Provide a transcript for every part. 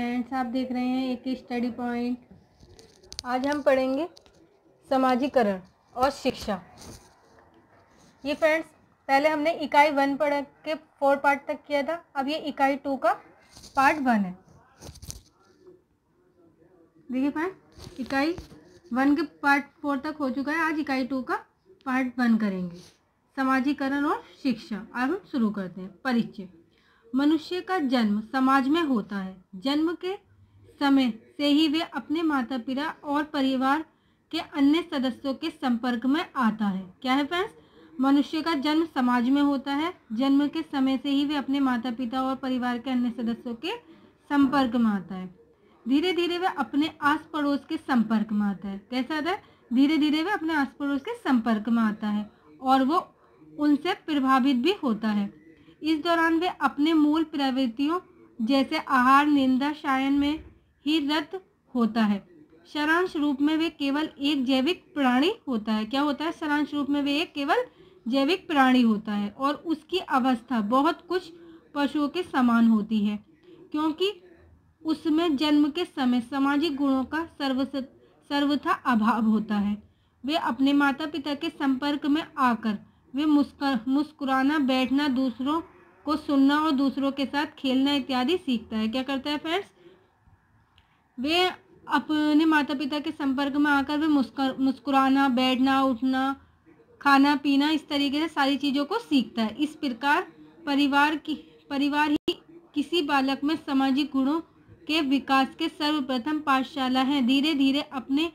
friends आप देख रहे हैं एक स्टडी पॉइंट आज हम पढ़ेंगे समाजीकरण और शिक्षा ये फ्रेंड्स पहले हमने इकाई वन पढ़ के फोर पार्ट तक किया था अब ये इकाई टू का पार्ट वन है देखिए फ्रेंड्स इकाई वन के पार्ट फोर तक हो चुका है आज इकाई टू का पार्ट वन करेंगे समाजीकरण और शिक्षा अब हम शुरू करते हैं परिचय मनुष्य का जन्म समाज में होता है जन्म के समय से ही वे अपने माता पिता और परिवार के अन्य सदस्यों के संपर्क में आता है क्या है फ्रेंड्स मनुष्य का जन्म समाज में होता है जन्म के समय से ही वे अपने माता पिता और परिवार के अन्य सदस्यों के संपर्क में आता है धीरे धीरे वह अपने आस पड़ोस के संपर्क में आता है कैसा आता है धीरे धीरे वह अपने आस पड़ोस के संपर्क में आता है और वो उनसे प्रभावित भी होता है इस दौरान वे अपने मूल प्रवृत्तियों जैसे आहार निंदा शायन में ही रत होता है सारांश रूप में वे केवल एक जैविक प्राणी होता है क्या होता है सारांश रूप में वे एक केवल जैविक प्राणी होता है और उसकी अवस्था बहुत कुछ पशुओं के समान होती है क्योंकि उसमें जन्म के समय सामाजिक गुणों का सर्व सर्वथा अभाव होता है वे अपने माता पिता के संपर्क में आकर वे मुस्कर मुस्कुराना बैठना दूसरों को सुनना और दूसरों के साथ खेलना इत्यादि सीखता है क्या करता है फ्रेंड्स वे अपने माता पिता के संपर्क में आकर वे मुस्कर मुस्कुराना बैठना उठना खाना पीना इस तरीके से सारी चीज़ों को सीखता है इस प्रकार परिवार की परिवार ही किसी बालक में सामाजिक गुणों के विकास के सर्वप्रथम पाठशाला है धीरे धीरे अपने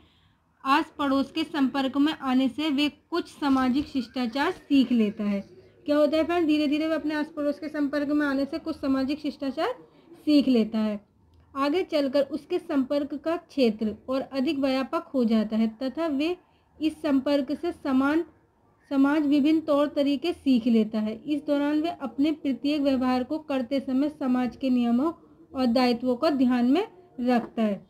आस पड़ोस के संपर्क में आने से वे कुछ सामाजिक शिष्टाचार सीख लेता है क्या होता है फ्रेंड धीरे धीरे वह अपने आस पड़ोस के संपर्क में आने से कुछ सामाजिक शिष्टाचार सीख लेता है आगे चलकर उसके संपर्क का क्षेत्र और अधिक व्यापक हो जाता है तथा वे इस संपर्क से समान समाज विभिन्न तौर तरीके सीख लेता है इस दौरान वे अपने प्रत्येक व्यवहार को करते समय समाज के नियमों और दायित्वों का ध्यान में रखता है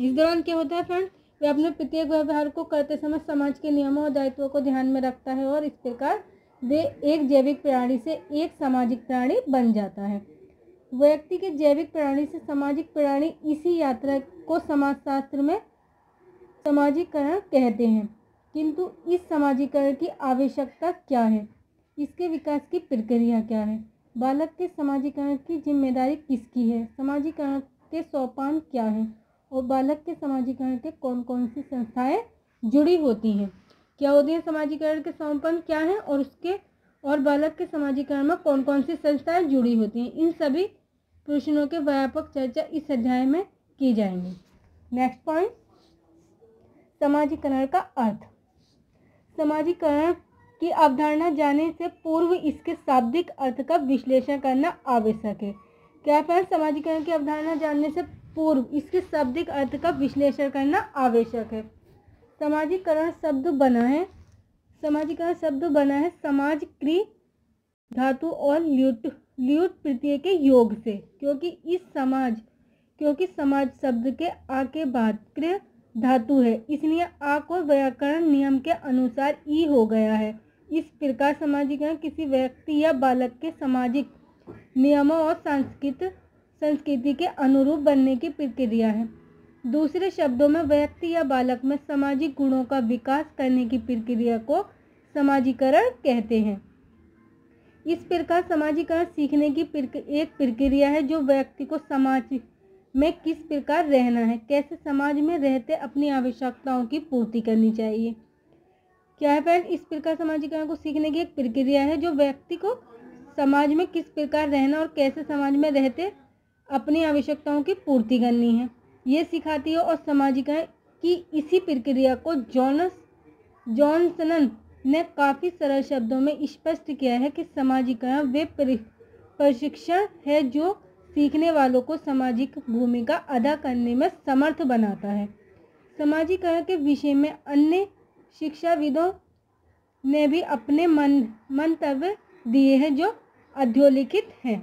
इस दौरान क्या होता है फ्रेंड वे अपने प्रत्येक व्यवहार को करते समय समाज के नियमों और दायित्वों को ध्यान में रखता है और इस प्रकार वे एक जैविक प्राणी से एक सामाजिक प्राणी बन जाता है व्यक्ति के जैविक प्राणी से सामाजिक प्राणी इसी यात्रा को समाजशास्त्र में समाजीकरण कहते हैं किंतु इस समाजीकरण की आवश्यकता क्या है इसके विकास की प्रक्रिया क्या है बालक के समाजीकरण की जिम्मेदारी किसकी है समाजीकरण के सोपान क्या हैं और बालक के समाजीकरण के कौन कौन सी संस्थाएं जुड़ी होती हैं क्या होती है समाजीकरण के समर्पण क्या है और उसके और बालक के समाजीकरण में कौन कौन सी संस्थाएं जुड़ी होती हैं इन सभी प्रश्नों के व्यापक चर्चा इस अध्याय में की जाएंगी नेक्स्ट पॉइंट समाजीकरण का अर्थ समाजीकरण की अवधारणा जाने से पूर्व इसके शाब्दिक अर्थ का विश्लेषण करना आवश्यक है क्या फ्रेंड समाजीकरण की अवधारणा जानने से पूर्व इसके शाब्दिक अर्थ का विश्लेषण करना आवश्यक है समाजीकरण शब्द बना है समाजीकरण शब्द बना है समाज क्री धातु और ल्यूट ल्यूट प्रत्यय के योग से क्योंकि इस समाज क्योंकि समाज शब्द के आ के बाद क्रिय धातु है इसलिए आ को व्याकरण नियम के अनुसार ई हो गया है इस प्रकार समाजीकरण किसी व्यक्ति या बालक के सामाजिक नियमों और सांस्कृतिक संस्कृति के अनुरूप बनने की प्रक्रिया है दूसरे शब्दों में व्यक्ति या बालक में सामाजिक गुणों का विकास करने की प्रक्रिया को समाजीकरण कहते हैं इस प्रकार समाजीकरण सीखने की एक प्रक्रिया है जो व्यक्ति को समाज में किस प्रकार रहना है कैसे समाज में रहते अपनी आवश्यकताओं की पूर्ति करनी चाहिए क्या है फ्रेंड इस प्रकार समाजीकरण को सीखने की एक प्रक्रिया है जो व्यक्ति को समाज में किस प्रकार रहना और कैसे समाज में रहते अपनी आवश्यकताओं की पूर्ति करनी है ये सिखाती है और सामाजिका की इसी प्रक्रिया को जॉनस जॉनसनन ने काफ़ी सरल शब्दों में स्पष्ट किया है कि सामाजिकरण वे प्रशिक्षण है जो सीखने वालों को सामाजिक भूमिका अदा करने में समर्थ बनाता है सामाजिकरण के विषय में अन्य शिक्षाविदों ने भी अपने मन मंतव्य दिए हैं जो अधोलिखित हैं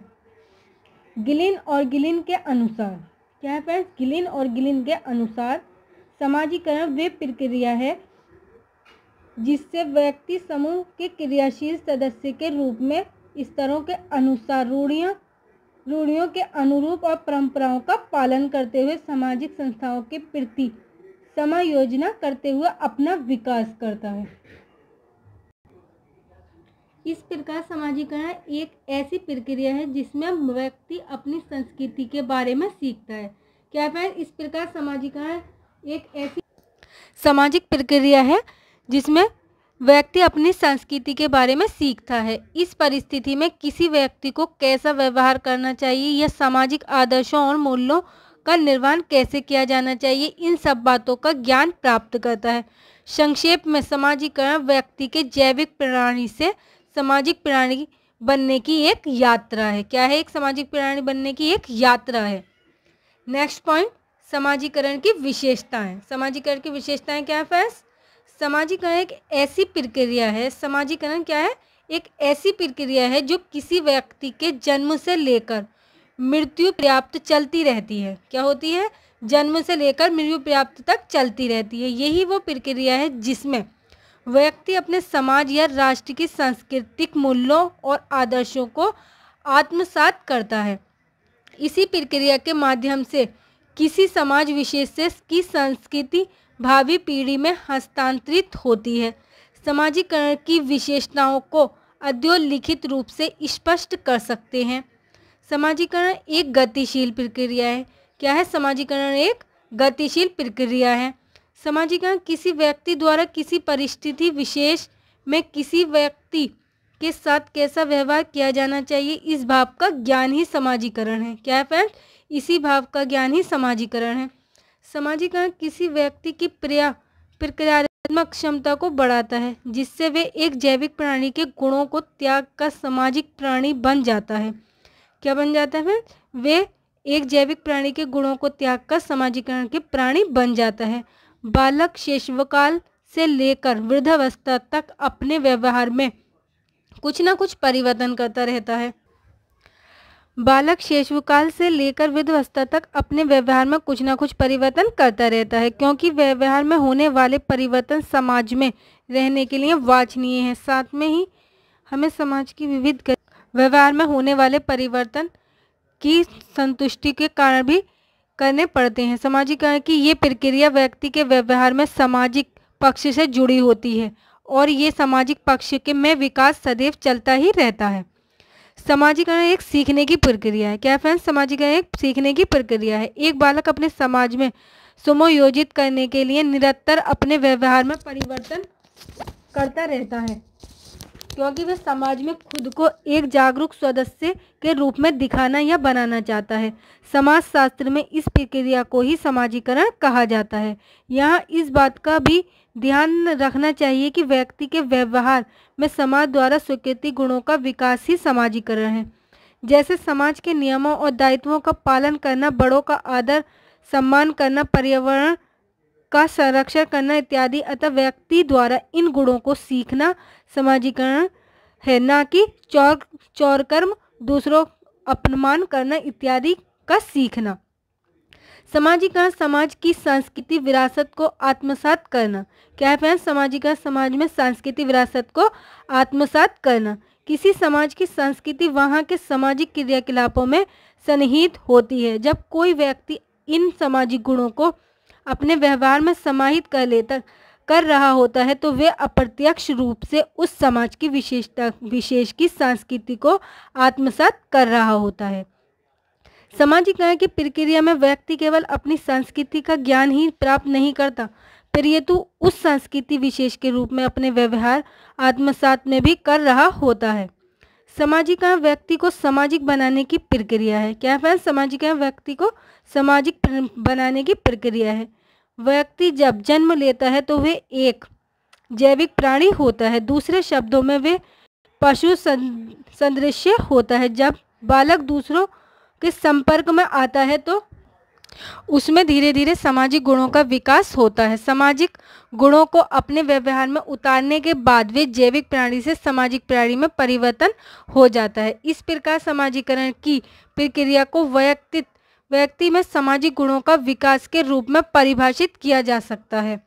गिलिन और गिलिन के अनुसार क्या है फ्रेंड्स गिलिन और गिलिन के अनुसार समाजीकरण वे प्रक्रिया है जिससे व्यक्ति समूह के क्रियाशील सदस्य के रूप में स्तरों के अनुसार रूढ़ियों रूढ़ियों के अनुरूप और परंपराओं का पालन करते हुए सामाजिक संस्थाओं के प्रति समायोजना करते हुए अपना विकास करता है इस प्रकार सामाजिकरण एक ऐसी प्रक्रिया है जिसमें व्यक्ति अपनी संस्कृति के बारे में सीखता है क्या फ्रेंड इस प्रकार सामाजिकरण एक ऐसी सामाजिक प्रक्रिया है जिसमें व्यक्ति अपनी संस्कृति के बारे में सीखता है इस परिस्थिति में किसी व्यक्ति को कैसा व्यवहार करना चाहिए या सामाजिक आदर्शों और मूल्यों का निर्माण कैसे किया जाना चाहिए इन सब बातों का ज्ञान प्राप्त करता है संक्षेप में समाजीकरण व्यक्ति के जैविक प्रणाली से सामाजिक प्राणी बनने की एक यात्रा है क्या है एक सामाजिक प्राणी बनने की एक यात्रा है नेक्स्ट पॉइंट समाजीकरण की विशेषताएं समाजीकरण की विशेषताएं क्या है फैस समाजीकरण एक ऐसी प्रक्रिया है समाजीकरण क्या है एक ऐसी प्रक्रिया है जो किसी व्यक्ति के जन्म से लेकर मृत्यु पर्याप्त चलती रहती है क्या होती है जन्म से लेकर मृत्यु पर्याप्त तक चलती रहती है यही वो प्रक्रिया है जिसमें व्यक्ति अपने समाज या राष्ट्र की सांस्कृतिक मूल्यों और आदर्शों को आत्मसात करता है इसी प्रक्रिया के माध्यम से किसी समाज विशेष की संस्कृति भावी पीढ़ी में हस्तांतरित होती है समाजीकरण की विशेषताओं को अध्योलिखित रूप से स्पष्ट कर सकते हैं समाजीकरण एक गतिशील प्रक्रिया है क्या है समाजीकरण एक गतिशील प्रक्रिया है सामाजिकरण किसी व्यक्ति द्वारा किसी परिस्थिति विशेष में किसी व्यक्ति के साथ कैसा व्यवहार किया जाना चाहिए इस भाव का ज्ञान ही समाजीकरण है क्या है फ्रेंड इसी भाव का ज्ञान ही समाजीकरण है सामाजिकरण किसी व्यक्ति की प्रया प्रक्रियात्मक क्षमता को बढ़ाता है जिससे वे एक जैविक प्राणी के गुणों को त्याग का सामाजिक प्राणी बन जाता है क्या बन जाता है वे एक जैविक प्राणी के गुणों को त्याग कर सामाजिकरण के प्राणी बन जाता है बालक शेषवकाल से लेकर वृद्धावस्था तक अपने व्यवहार में कुछ ना कुछ परिवर्तन करता रहता है बालक शेषवकाल से लेकर वृद्धावस्था तक अपने व्यवहार में कुछ ना कुछ परिवर्तन करता रहता है क्योंकि व्यवहार में होने वाले परिवर्तन समाज में रहने के लिए वाचनीय है साथ में ही हमें समाज की विविध व्यवहार में होने वाले परिवर्तन की संतुष्टि के कारण भी करने पड़ते हैं सामाजिक की ये प्रक्रिया व्यक्ति के व्यवहार में सामाजिक पक्ष से जुड़ी होती है और ये सामाजिक पक्ष के में विकास सदैव चलता ही रहता है समाजीकरण एक सीखने की प्रक्रिया है क्या फ्रेंड्स समाजीकरण एक सीखने की प्रक्रिया है एक बालक अपने समाज में सुमोयोजित करने के लिए निरंतर अपने व्यवहार में परिवर्तन करता रहता है क्योंकि वह समाज में खुद को एक जागरूक सदस्य के रूप में दिखाना या बनाना चाहता है समाज शास्त्र में इस प्रक्रिया को ही समाजीकरण कहा जाता है यहाँ इस बात का भी ध्यान रखना चाहिए कि व्यक्ति के व्यवहार में समाज द्वारा स्वीकृति गुणों का विकास ही समाजीकरण है जैसे समाज के नियमों और दायित्वों का पालन करना बड़ों का आदर सम्मान करना पर्यावरण का संरक्षण करना इत्यादि अतः व्यक्ति द्वारा इन गुणों को सीखना समाजीकरण है ना कि चौर चौर कर्म दूसरों अपमान करना इत्यादि का सीखना समाजीकरण समाज की सांस्कृतिक विरासत को आत्मसात करना क्या है फ्रेंड्स समाज में सांस्कृतिक विरासत को आत्मसात करना किसी समाज की संस्कृति वहाँ के सामाजिक क्रियाकलापों में सन्निहित होती है जब कोई व्यक्ति इन सामाजिक गुणों को अपने व्यवहार में समाहित कर लेता कर रहा होता है तो वे अप्रत्यक्ष रूप से उस समाज की विशेषता विशेष की संस्कृति को आत्मसात कर रहा होता है सामाजिकरण की प्रक्रिया में व्यक्ति केवल अपनी संस्कृति का ज्ञान ही प्राप्त नहीं करता परंतु तो उस संस्कृति विशेष के रूप में अपने व्यवहार आत्मसात में भी कर रहा होता है सामाजिकरण व्यक्ति को सामाजिक बनाने की प्रक्रिया है क्या फ्रेंड सामाजिकरण व्यक्ति को सामाजिक बनाने की प्रक्रिया है व्यक्ति जब जन्म लेता है तो वे एक जैविक प्राणी होता है दूसरे शब्दों में वे पशु संदृश्य होता है जब बालक दूसरों के संपर्क में आता है तो उसमें धीरे धीरे सामाजिक गुणों का विकास होता है सामाजिक गुणों को अपने व्यवहार में उतारने के बाद वे जैविक प्राणी से सामाजिक प्राणी में परिवर्तन हो जाता है इस प्रकार समाजीकरण की प्रक्रिया को व्यक्तित्व व्यक्ति में सामाजिक गुणों का विकास के रूप में परिभाषित किया जा सकता है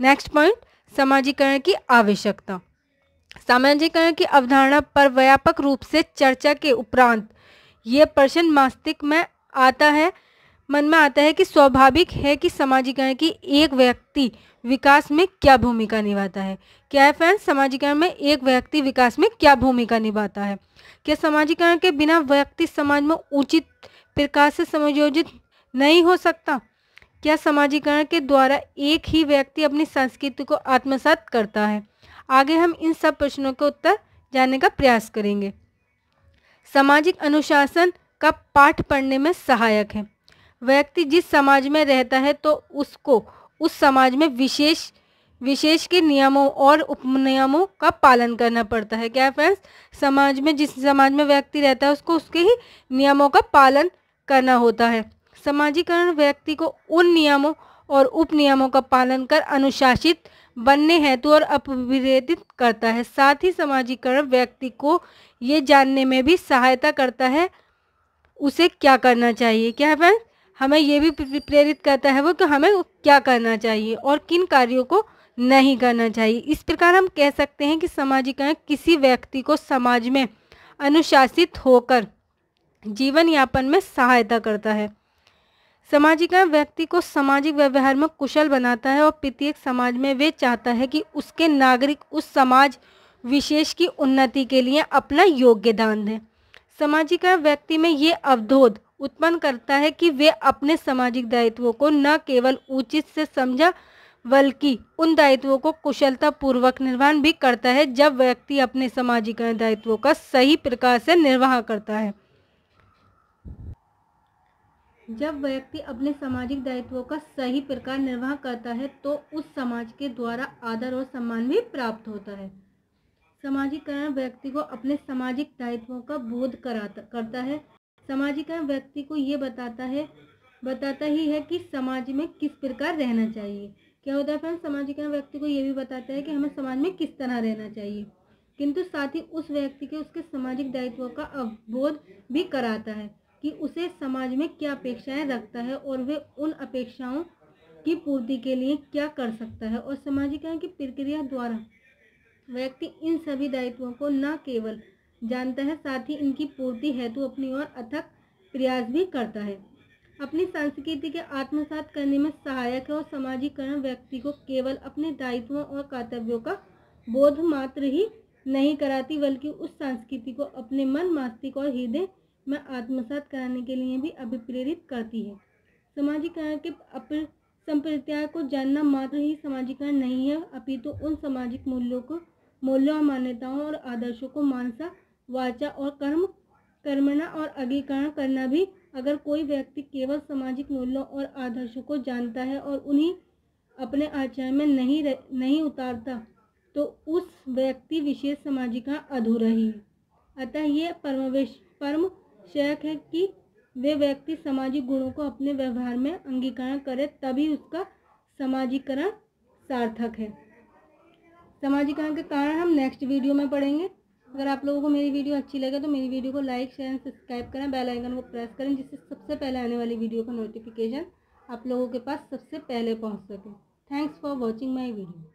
नेक्स्ट पॉइंट सामाजिकरण की आवश्यकता सामाजिकरण की अवधारणा पर व्यापक रूप से चर्चा के उपरांत ये प्रश्न मस्तिष्क में आता है मन में आता है कि स्वाभाविक है कि सामाजिकरण की एक व्यक्ति विकास में क्या भूमिका निभाता है क्या है फ्रेंड्स सामाजिकरण में एक व्यक्ति विकास में क्या भूमिका निभाता है क्या सामाजिकरण के बिना व्यक्ति समाज में उचित प्रकार से समायोजित नहीं हो सकता क्या समाजीकरण के द्वारा एक ही व्यक्ति अपनी संस्कृति को आत्मसात करता है आगे हम इन सब प्रश्नों के उत्तर जानने का प्रयास करेंगे सामाजिक अनुशासन का पाठ पढ़ने में सहायक है व्यक्ति जिस समाज में रहता है तो उसको उस समाज में विशेष विशेष के नियमों और उपनियमों का पालन करना पड़ता है क्या फ्रेंड्स समाज में जिस समाज में व्यक्ति रहता है उसको उसके ही नियमों का पालन करना होता है समाजीकरण व्यक्ति को उन नियमों और उप नियमों का पालन कर अनुशासित बनने हेतु और अपविरेदित करता है साथ ही समाजीकरण व्यक्ति को ये जानने में भी सहायता करता है उसे क्या करना चाहिए क्या है फ्रेंड हमें ये भी प्रेरित करता है वो कि हमें क्या करना चाहिए और किन कार्यों को नहीं करना चाहिए इस प्रकार हम कह सकते हैं कि समाजीकरण किसी व्यक्ति को समाज में अनुशासित होकर जीवन यापन में सहायता करता है सामाजिकरण व्यक्ति को सामाजिक व्यवहार में कुशल बनाता है और प्रत्येक समाज में वे चाहता है कि उसके नागरिक उस समाज विशेष की उन्नति के लिए अपना योग्य दान दें सामाजिकरण व्यक्ति में ये अवधोध उत्पन्न करता है कि वे अपने सामाजिक दायित्वों को न केवल उचित से समझा बल्कि उन दायित्वों को कुशलता पूर्वक निर्वहन भी करता है जब व्यक्ति अपने सामाजिक दायित्वों का सही प्रकार से निर्वाह करता है जब व्यक्ति अपने सामाजिक दायित्वों का सही प्रकार निर्वाह करता है तो उस समाज के द्वारा आदर और सम्मान भी प्राप्त होता है समाजीकरण व्यक्ति को अपने सामाजिक दायित्वों का बोध कराता करता है समाजीकरण व्यक्ति को ये बताता है बताता ही है कि समाज में किस प्रकार रहना चाहिए क्या होता है फ्रेंड समाजीकरण व्यक्ति को ये भी बताता है कि हमें समाज में किस तरह रहना चाहिए किंतु साथ ही उस व्यक्ति के उसके सामाजिक दायित्वों का अवबोध भी कराता है कि उसे समाज में क्या अपेक्षाएं रखता है और वे उन अपेक्षाओं की पूर्ति के लिए क्या कर सकता है और समाजीकरण की प्रक्रिया द्वारा व्यक्ति इन सभी दायित्वों को न केवल जानता है साथ ही इनकी पूर्ति हेतु अपनी ओर अथक प्रयास भी करता है अपनी संस्कृति के आत्मसात करने में सहायक है और सामाजिकरण व्यक्ति को केवल अपने दायित्वों और कर्तव्यों का बोध मात्र ही नहीं कराती बल्कि उस संस्कृति को अपने मन मास्तिक और हृदय में आत्मसात कराने के लिए भी अभिप्रेरित करती है समाजीकरण के अपर संप्रत्याय को जानना मात्र ही समाजीकरण नहीं है अपितु तो उन सामाजिक मूल्यों को मूल्यों मान्यताओं और आदर्शों को मानसा वाचा और कर्म कर्मणा और अगीकरण करना भी अगर कोई व्यक्ति केवल सामाजिक मूल्यों और आदर्शों को जानता है और उन्हें अपने आचरण में नहीं रह, नहीं उतारता तो उस व्यक्ति विशेष समाजिका अधूरा ही है अतः ये परमवेश परम शक है कि वे व्यक्ति सामाजिक गुणों को अपने व्यवहार में अंगीकरण करे तभी उसका सामाजिकरण सार्थक है समाजीकरण के कारण हम नेक्स्ट वीडियो में पढ़ेंगे अगर आप लोगों को मेरी वीडियो अच्छी लगे तो मेरी वीडियो को लाइक शेयर एंड सब्सक्राइब करें बेल आइकन को प्रेस करें जिससे सबसे पहले आने वाली वीडियो का नोटिफिकेशन आप लोगों के पास सबसे पहले पहुंच सके thanks for watching my video